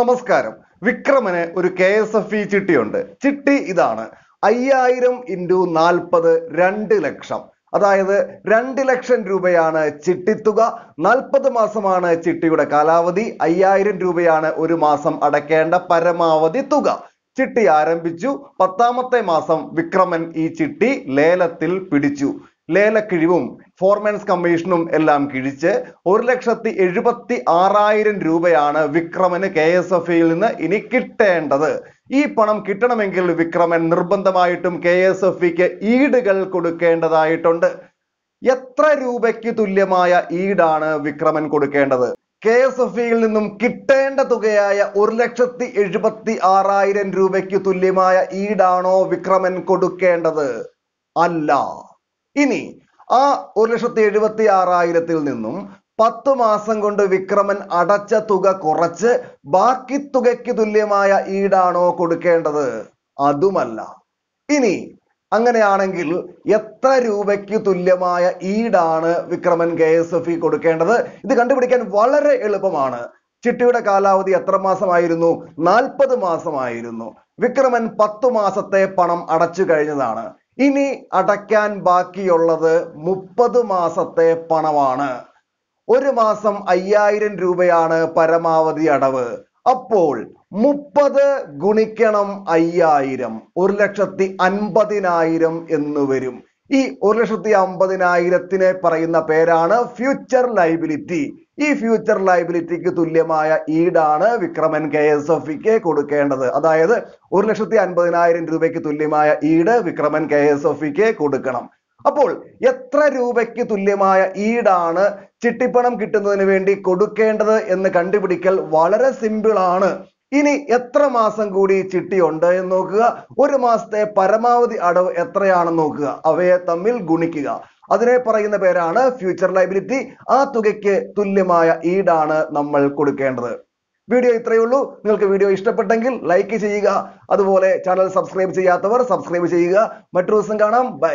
നമസ്കാരം വിക്രമന് ഒരു കെ എസ് എഫ് ഇ ചിട്ടിയുണ്ട് ചിട്ടി ഇതാണ് അയ്യായിരം ഇൻറ്റു നാൽപ്പത് രണ്ട് ലക്ഷം അതായത് രണ്ട് ലക്ഷം രൂപയാണ് ചിട്ടിത്തുക നാൽപ്പത് മാസമാണ് ചിട്ടിയുടെ കാലാവധി അയ്യായിരം രൂപയാണ് ഒരു മാസം അടയ്ക്കേണ്ട പരമാവധി തുക ചിട്ടി ആരംഭിച്ചു പത്താമത്തെ മാസം വിക്രമൻ ഈ ചിട്ടി ലേലത്തിൽ പിടിച്ചു ലേലക്കിഴിവും ഫോർമാൻസ് കമ്മീഷനും എല്ലാം കിഴിച്ച് ഒരു ലക്ഷത്തി എഴുപത്തി ആറായിരം രൂപയാണ് വിക്രമന് കെ എസ് എഫ് നിന്ന് ഇനി കിട്ടേണ്ടത് ഈ പണം കിട്ടണമെങ്കിൽ വിക്രമൻ നിർബന്ധമായിട്ടും കെ എസ് എഫ് ഇക്ക് ഈടുകൾ കൊടുക്കേണ്ടതായിട്ടുണ്ട് എത്ര രൂപയ്ക്ക് തുല്യമായ ഈടാണ് വിക്രമൻ കൊടുക്കേണ്ടത് കെ എസ് എഫ് ഇയിൽ നിന്നും കിട്ടേണ്ട തുകയായ ഒരു ലക്ഷത്തി എഴുപത്തി ആറായിരം രൂപയ്ക്ക് തുല്യമായ ഈടാണോ വിക്രമൻ കൊടുക്കേണ്ടത് അല്ല ഇനി ആ ഒരു ലക്ഷത്തി എഴുപത്തി ആറായിരത്തിൽ നിന്നും പത്ത് മാസം കൊണ്ട് വിക്രമൻ അടച്ച തുക കുറച്ച് ബാക്കി തുകയ്ക്ക് തുല്യമായ ഈടാണോ കൊടുക്കേണ്ടത് അതുമല്ല ഇനി അങ്ങനെയാണെങ്കിൽ എത്ര രൂപയ്ക്ക് തുല്യമായ ഈടാണ് വിക്രമൻ കെ എസ് എഫ് ഇ കൊടുക്കേണ്ടത് ഇത് കണ്ടുപിടിക്കാൻ വളരെ എളുപ്പമാണ് ചിട്ടിയുടെ കാലാവധി എത്ര മാസമായിരുന്നു നാൽപ്പത് മാസമായിരുന്നു വിക്രമൻ പത്തു മാസത്തെ പണം അടച്ചു കഴിഞ്ഞതാണ് ഇനി അടയ്ക്കാൻ ബാക്കിയുള്ളത് മുപ്പത് മാസത്തെ പണമാണ് ഒരു മാസം അയ്യായിരം രൂപയാണ് പരമാവധി അടവ് അപ്പോൾ മുപ്പത് ഗുണിക്കണം അയ്യായിരം ഒരു ലക്ഷത്തി അൻപതിനായിരം എന്ന് വരും ഈ ഒരു ലക്ഷത്തി അമ്പതിനായിരത്തിനെ പറയുന്ന പേരാണ് ഫ്യൂച്ചർ ലൈബിലിറ്റി ഈ ഫ്യൂച്ചർ ലൈബിലിറ്റിക്ക് തുല്യമായ ഈടാണ് വിക്രമൻ കെ എസ് എഫിക്ക് കൊടുക്കേണ്ടത് അതായത് ഒരു ലക്ഷത്തി അൻപതിനായിരം രൂപയ്ക്ക് തുല്യമായ ഈട് വിക്രമൻ കെ എസ് എഫിക്ക് കൊടുക്കണം അപ്പോൾ എത്ര രൂപയ്ക്ക് തുല്യമായ ഈടാണ് ചിട്ടിപ്പണം കിട്ടുന്നതിന് വേണ്ടി കൊടുക്കേണ്ടത് എന്ന് കണ്ടുപിടിക്കൽ വളരെ സിമ്പിൾ ആണ് ഇനി എത്ര മാസം കൂടി ചിട്ടി ഉണ്ട് എന്ന് നോക്കുക ഒരു മാസത്തെ പരമാവധി അടവ് എത്രയാണെന്ന് നോക്കുക അവയെ തമ്മിൽ ഗുണിക്കുക അതിനെ പറയുന്ന പേരാണ് ഫ്യൂച്ചർ ലൈബിലിറ്റി ആ തുകയ്ക്ക് തുല്യമായ ഈടാണ് നമ്മൾ കൊടുക്കേണ്ടത് വീഡിയോ ഇത്രയേ ഉള്ളൂ നിങ്ങൾക്ക് വീഡിയോ ഇഷ്ടപ്പെട്ടെങ്കിൽ ലൈക്ക് ചെയ്യുക അതുപോലെ ചാനൽ സബ്സ്ക്രൈബ് ചെയ്യാത്തവർ സബ്സ്ക്രൈബ് ചെയ്യുക മറ്റൊരു ദിവസം കാണാം ബൈ